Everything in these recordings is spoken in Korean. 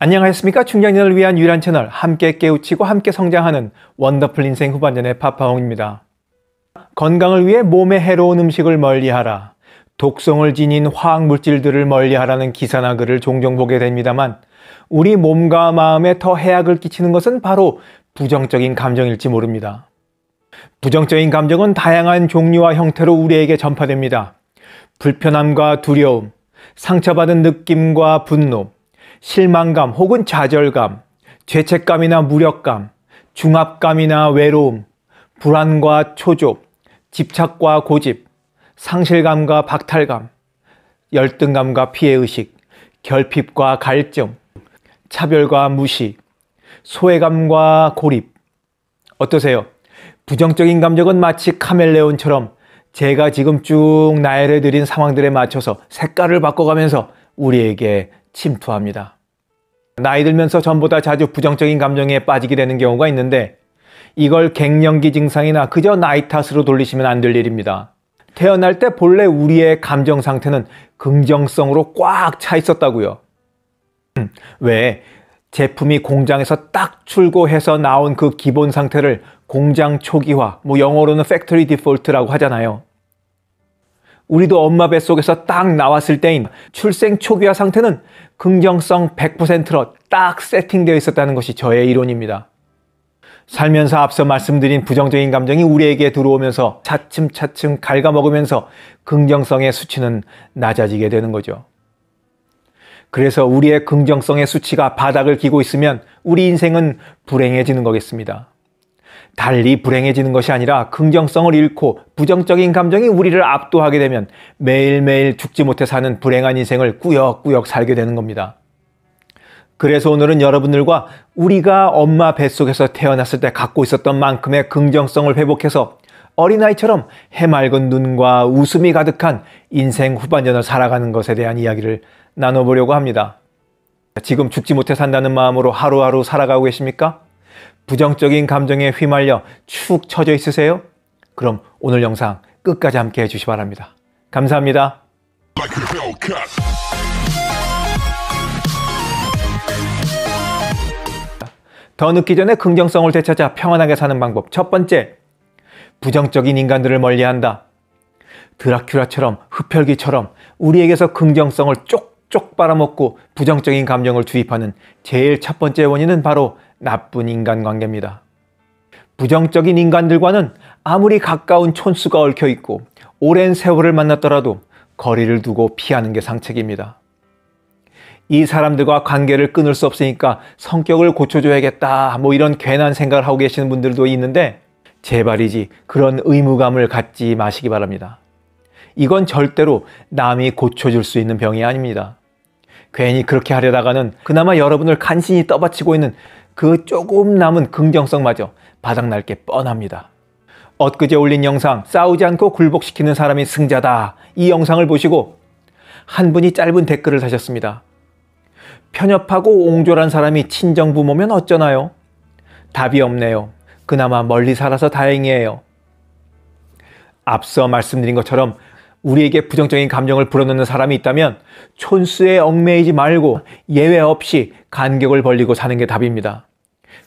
안녕하십니까? 충장년을 위한 유일한 채널 함께 깨우치고 함께 성장하는 원더풀 인생 후반전의 파파홍입니다. 건강을 위해 몸에 해로운 음식을 멀리하라. 독성을 지닌 화학물질들을 멀리하라는 기사나 글을 종종 보게 됩니다만 우리 몸과 마음에 더 해악을 끼치는 것은 바로 부정적인 감정일지 모릅니다. 부정적인 감정은 다양한 종류와 형태로 우리에게 전파됩니다. 불편함과 두려움, 상처받은 느낌과 분노, 실망감 혹은 좌절감, 죄책감이나 무력감, 중압감이나 외로움, 불안과 초조, 집착과 고집, 상실감과 박탈감, 열등감과 피해의식, 결핍과 갈등, 차별과 무시, 소외감과 고립. 어떠세요? 부정적인 감정은 마치 카멜레온처럼 제가 지금 쭉 나열해드린 상황들에 맞춰서 색깔을 바꿔가면서 우리에게 침투합니다. 나이 들면서 전보다 자주 부정적인 감정에 빠지게 되는 경우가 있는데 이걸 갱년기 증상이나 그저 나이 탓으로 돌리시면 안 될 일입니다. 태어날 때 본래 우리의 감정 상태는 긍정성으로 꽉 차 있었다고요. 음, 왜 제품이 공장에서 딱 출고해서 나온 그 기본 상태를 공장 초기화, 뭐 영어로는 factory default라고 하잖아요. 우리도 엄마 뱃속에서 딱 나왔을 때인 출생 초기화 상태는 긍정성 100%로 딱 세팅되어 있었다는 것이 저의 이론입니다. 살면서 앞서 말씀드린 부정적인 감정이 우리에게 들어오면서 차츰차츰 갉아먹으면서 긍정성의 수치는 낮아지게 되는 거죠. 그래서 우리의 긍정성의 수치가 바닥을 기고 있으면 우리 인생은 불행해지는 거겠습니다. 달리 불행해지는 것이 아니라 긍정성을 잃고 부정적인 감정이 우리를 압도하게 되면 매일매일 죽지 못해 사는 불행한 인생을 꾸역꾸역 살게 되는 겁니다. 그래서 오늘은 여러분들과 우리가 엄마 뱃속에서 태어났을 때 갖고 있었던 만큼의 긍정성을 회복해서 어린아이처럼 해맑은 눈과 웃음이 가득한 인생 후반전을 살아가는 것에 대한 이야기를 나눠보려고 합니다. 지금 죽지 못해 산다는 마음으로 하루하루 살아가고 계십니까? 부정적인 감정에 휘말려 축 처져 있으세요? 그럼 오늘 영상 끝까지 함께 해주시 바랍니다. 감사합니다. 더 늦기 전에 긍정성을 되찾아 평안하게 사는 방법 첫 번째, 부정적인 인간들을 멀리한다. 드라큘라처럼 흡혈귀처럼 우리에게서 긍정성을 쪽쪽 빨아먹고 부정적인 감정을 주입하는 제일 첫 번째 원인은 바로 나쁜 인간관계입니다. 부정적인 인간들과는 아무리 가까운 촌수가 얽혀 있고 오랜 세월을 만났더라도 거리를 두고 피하는 게 상책입니다. 이 사람들과 관계를 끊을 수 없으니까 성격을 고쳐줘야겠다. 뭐 이런 괜한 생각을 하고 계시는 분들도 있는데 제발이지 그런 의무감을 갖지 마시기 바랍니다. 이건 절대로 남이 고쳐줄 수 있는 병이 아닙니다. 괜히 그렇게 하려다가는 그나마 여러분을 간신히 떠받치고 있는 그 조금 남은 긍정성마저 바닥날 게 뻔합니다. 엊그제 올린 영상 싸우지 않고 굴복시키는 사람이 승자다 이 영상을 보시고 한 분이 짧은 댓글을 사셨습니다 편협하고 옹졸한 사람이 친정 부모면 어쩌나요? 답이 없네요. 그나마 멀리 살아서 다행이에요. 앞서 말씀드린 것처럼 우리에게 부정적인 감정을 불어넣는 사람이 있다면 촌수에 얽매이지 말고 예외 없이 간격을 벌리고 사는 게 답입니다.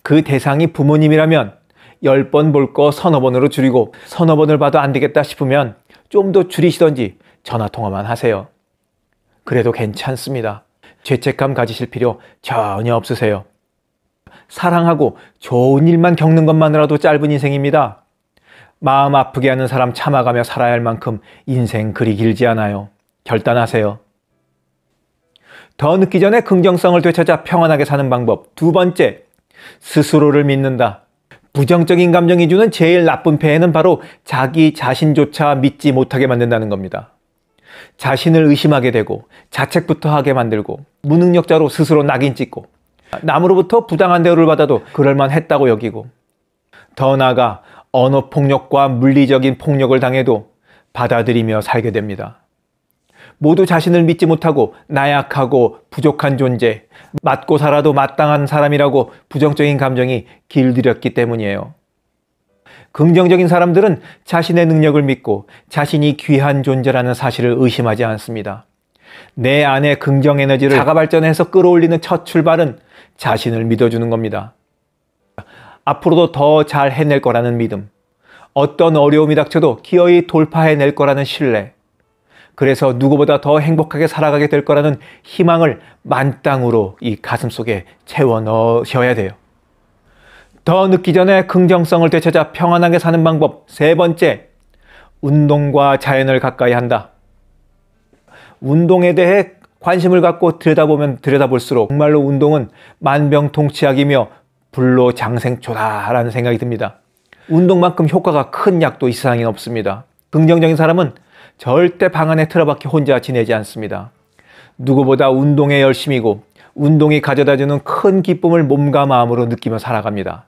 그 대상이 부모님이라면 10번 볼 거 서너 번으로 줄이고 서너 번을 봐도 안 되겠다 싶으면 좀 더 줄이시던지 전화 통화만 하세요. 그래도 괜찮습니다. 죄책감 가지실 필요 전혀 없으세요. 사랑하고 좋은 일만 겪는 것만으로도 짧은 인생입니다. 마음 아프게 하는 사람 참아가며 살아야 할 만큼 인생 그리 길지 않아요. 결단하세요. 더 늦기 전에 긍정성을 되찾아 평안하게 사는 방법. 두 번째, 스스로를 믿는다. 부정적인 감정이 주는 제일 나쁜 폐해는 바로 자기 자신조차 믿지 못하게 만든다는 겁니다. 자신을 의심하게 되고 자책부터 하게 만들고 무능력자로 스스로 낙인 찍고 남으로부터 부당한 대우를 받아도 그럴만 했다고 여기고 더 나아가 언어 폭력과 물리적인 폭력을 당해도 받아들이며 살게 됩니다. 모두 자신을 믿지 못하고 나약하고 부족한 존재, 맞고 살아도 마땅한 사람이라고 부정적인 감정이 길들였기 때문이에요. 긍정적인 사람들은 자신의 능력을 믿고 자신이 귀한 존재라는 사실을 의심하지 않습니다. 내 안의 긍정 에너지를 자가 발전해서 끌어올리는 첫 출발은 자신을 믿어주는 겁니다. 앞으로도 더 잘 해낼 거라는 믿음. 어떤 어려움이 닥쳐도 기어이 돌파해낼 거라는 신뢰. 그래서 누구보다 더 행복하게 살아가게 될 거라는 희망을 만땅으로 이 가슴 속에 채워 넣으셔야 돼요. 더 늦기 전에 긍정성을 되찾아 평안하게 사는 방법 세 번째, 운동과 자연을 가까이 한다. 운동에 대해 관심을 갖고 들여다보면 들여다볼수록 정말로 운동은 만병통치약이며 불로장생초다라는 생각이 듭니다. 운동만큼 효과가 큰 약도 이 세상엔 없습니다. 긍정적인 사람은 절대 방 안에 틀어박혀 혼자 지내지 않습니다. 누구보다 운동에 열심이고 운동이 가져다주는 큰 기쁨을 몸과 마음으로 느끼며 살아갑니다.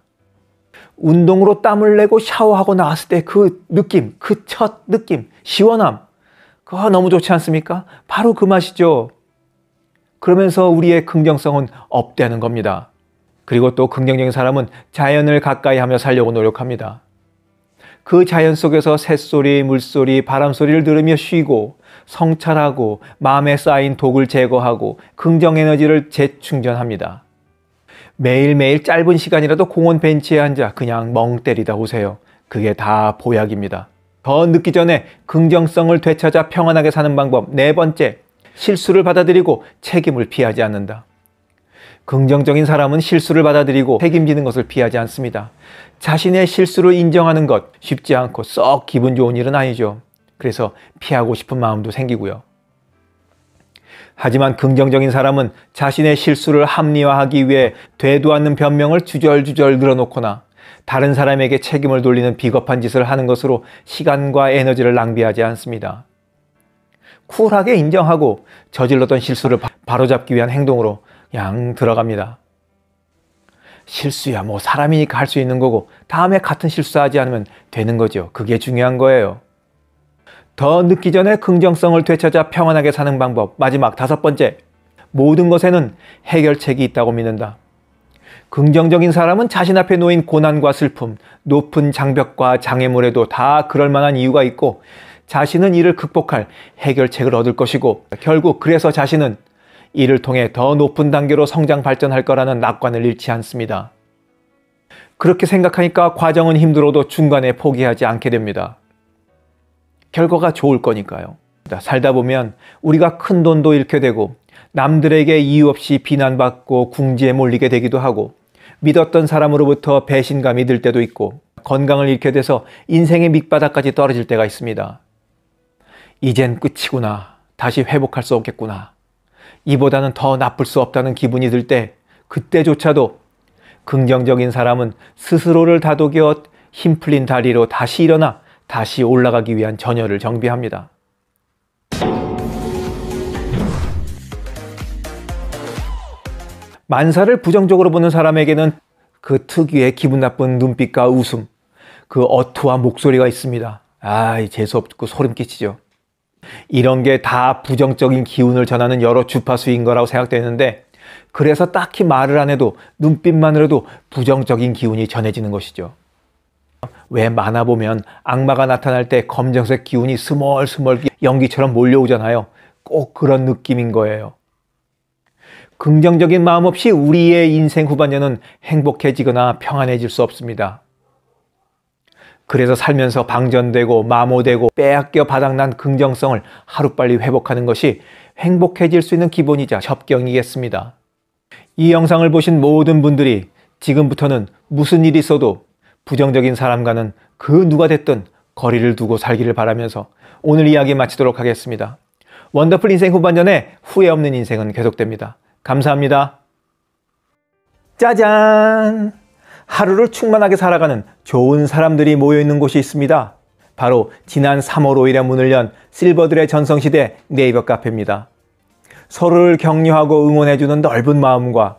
운동으로 땀을 내고 샤워하고 나왔을 때 그 느낌, 그 첫 느낌, 시원함. 그거 아, 너무 좋지 않습니까? 바로 그 맛이죠. 그러면서 우리의 긍정성은 업되는 겁니다. 그리고 또 긍정적인 사람은 자연을 가까이 하며 살려고 노력합니다. 그 자연 속에서 새소리, 물소리, 바람소리를 들으며 쉬고 성찰하고 마음에 쌓인 독을 제거하고 긍정 에너지를 재충전합니다. 매일매일 짧은 시간이라도 공원 벤치에 앉아 그냥 멍 때리다 오세요. 그게 다 보약입니다. 더 늦기 전에 긍정성을 되찾아 평안하게 사는 방법 네 번째, 실수를 받아들이고 책임을 피하지 않는다. 긍정적인 사람은 실수를 받아들이고 책임지는 것을 피하지 않습니다. 자신의 실수를 인정하는 것 쉽지 않고 썩 기분 좋은 일은 아니죠. 그래서 피하고 싶은 마음도 생기고요. 하지만 긍정적인 사람은 자신의 실수를 합리화하기 위해 되도 않는 변명을 주절주절 늘어놓거나 다른 사람에게 책임을 돌리는 비겁한 짓을 하는 것으로 시간과 에너지를 낭비하지 않습니다. 쿨하게 인정하고 저질렀던 실수를 바로잡기 위한 행동으로 양 들어갑니다. 실수야 뭐 사람이니까 할 수 있는 거고 다음에 같은 실수하지 않으면 되는 거죠. 그게 중요한 거예요. 더 늦기 전에 긍정성을 되찾아 평안하게 사는 방법. 마지막 다섯 번째. 모든 것에는 해결책이 있다고 믿는다. 긍정적인 사람은 자신 앞에 놓인 고난과 슬픔, 높은 장벽과 장애물에도 다 그럴 만한 이유가 있고, 자신은 이를 극복할 해결책을 얻을 것이고, 결국 그래서 자신은 이를 통해 더 높은 단계로 성장 발전할 거라는 낙관을 잃지 않습니다. 그렇게 생각하니까 과정은 힘들어도 중간에 포기하지 않게 됩니다. 결과가 좋을 거니까요. 살다 보면 우리가 큰 돈도 잃게 되고 남들에게 이유 없이 비난받고 궁지에 몰리게 되기도 하고 믿었던 사람으로부터 배신감이 들 때도 있고 건강을 잃게 돼서 인생의 밑바닥까지 떨어질 때가 있습니다. 이젠 끝이구나. 다시 회복할 수 없겠구나. 이보다는 더 나쁠 수 없다는 기분이 들 때 그때조차도 긍정적인 사람은 스스로를 다독여 힘 풀린 다리로 다시 일어나 다시 올라가기 위한 전열을 정비합니다. 만사를 부정적으로 보는 사람에게는 그 특유의 기분 나쁜 눈빛과 웃음, 그 어투와 목소리가 있습니다. 아, 재수없고 소름 끼치죠. 이런 게 다 부정적인 기운을 전하는 여러 주파수인 거라고 생각되는데, 그래서 딱히 말을 안 해도 눈빛만으로도 부정적인 기운이 전해지는 것이죠. 왜 만화 보면 악마가 나타날 때 검정색 기운이 스멀스멀 연기처럼 몰려오잖아요. 꼭 그런 느낌인 거예요. 긍정적인 마음 없이 우리의 인생 후반년은 행복해지거나 평안해질 수 없습니다. 그래서 살면서 방전되고 마모되고 빼앗겨 바닥난 긍정성을 하루빨리 회복하는 것이 행복해질 수 있는 기본이자 협경이겠습니다이 영상을 보신 모든 분들이 지금부터는 무슨 일이 있어도 부정적인 사람과는 그 누가 됐든 거리를 두고 살기를 바라면서 오늘 이야기 마치도록 하겠습니다. 원더풀 인생 후반전에 후회 없는 인생은 계속됩니다. 감사합니다. 짜잔! 하루를 충만하게 살아가는 좋은 사람들이 모여있는 곳이 있습니다. 바로 지난 3월 5일에 문을 연 실버들의 전성시대 네이버 카페입니다. 서로를 격려하고 응원해주는 넓은 마음과